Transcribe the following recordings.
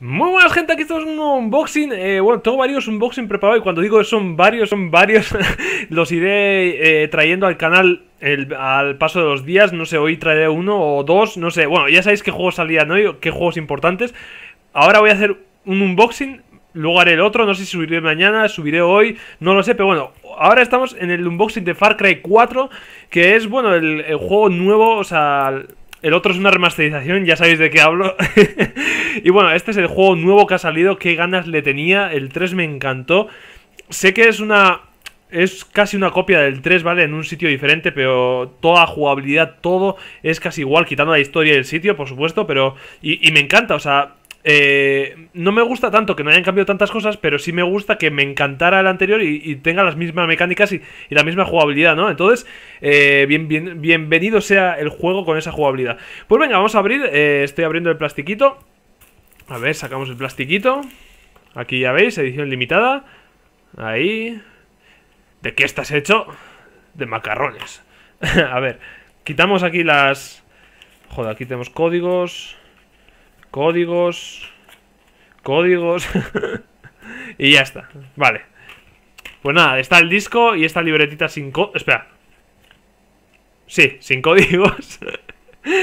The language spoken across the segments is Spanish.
Muy buenas gente, aquí estamos en un unboxing eh, Bueno, tengo varios unboxing preparados Y cuando digo son varios, son varios Los iré eh, trayendo al canal Al paso de los días No sé, hoy traeré uno o dos No sé, bueno, ya sabéis qué juegos salían hoy Qué juegos importantes Ahora voy a hacer un unboxing Luego haré el otro, no sé si subiré mañana, subiré hoy No lo sé, pero bueno Ahora estamos en el unboxing de Far Cry 4 Que es, bueno, el juego nuevo O sea, el otro es una remasterización, ya sabéis de qué hablo. y bueno, este es el juego nuevo que ha salido, qué ganas le tenía. El 3 me encantó. Sé que es una es casi una copia del 3, ¿vale? En un sitio diferente, pero toda jugabilidad, todo es casi igual, quitando la historia y el sitio, por supuesto, pero... Y, y me encanta, o sea, eh, no me gusta tanto que no hayan cambiado tantas cosas, pero sí me gusta que me encantara el anterior y, tenga las mismas mecánicas y, la misma jugabilidad, ¿no? Entonces, eh, bien, bien, bienvenido sea el juego con esa jugabilidad. Pues venga, vamos a abrir. Eh, estoy abriendo el plastiquito. A ver, sacamos el plastiquito. Aquí ya veis, edición limitada. Ahí. ¿De qué estás hecho? De macarrones. a ver, quitamos aquí las... Joder, aquí tenemos códigos... Códigos. Códigos. y ya está. Vale. Pues nada, está el disco y esta libretita sin... Espera. Sí, sin códigos.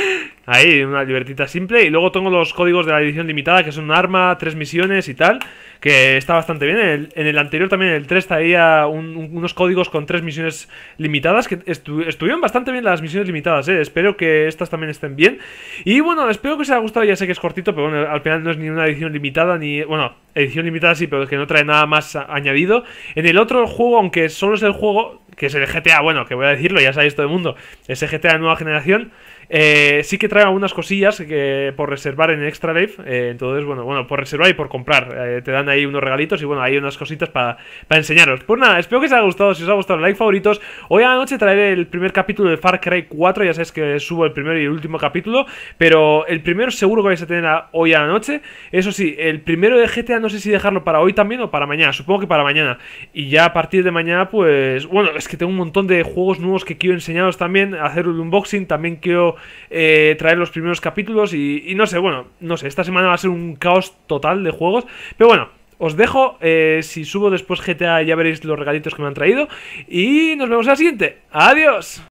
Ahí, una libertita simple. Y luego tengo los códigos de la edición limitada, que son un arma, tres misiones y tal, que está bastante bien. En el, anterior también, en el 3, traía unos códigos con tres misiones limitadas, que estuvieron bastante bien las misiones limitadas, ¿eh? Espero que estas también estén bien. Y bueno, espero que os haya gustado, ya sé que es cortito, pero bueno, al final no es ni una edición limitada, ni... Bueno, edición limitada sí, pero que no trae nada más añadido. En el otro juego, aunque solo es el juego, que es el GTA, bueno, que voy a decirlo, ya sabéis todo el mundo, ese GTA de nueva generación, eh, sí que trae algunas cosillas que por reservar en Extra Life. Eh, entonces, bueno, bueno, por reservar y por comprar. Eh, te dan ahí unos regalitos y bueno, hay unas cositas para enseñaros. Pues nada, espero que os haya gustado. Si os ha gustado, like favoritos. Hoy a la noche traeré el primer capítulo de Far Cry 4. Ya sabéis que subo el primer y el último capítulo. Pero el primero seguro que vais a tener hoy a la noche. Eso sí, el primero de GTA no sé si dejarlo para hoy también o para mañana. Supongo que para mañana. Y ya a partir de mañana, pues. Bueno, es que tengo un montón de juegos nuevos que quiero enseñaros también. Hacer un unboxing. También quiero. Eh, traer los primeros capítulos y, no sé, bueno, no sé, esta semana va a ser un caos total de juegos, pero bueno. Os dejo, eh, si subo después GTA ya veréis los regalitos que me han traído y nos vemos en la siguiente. ¡Adiós!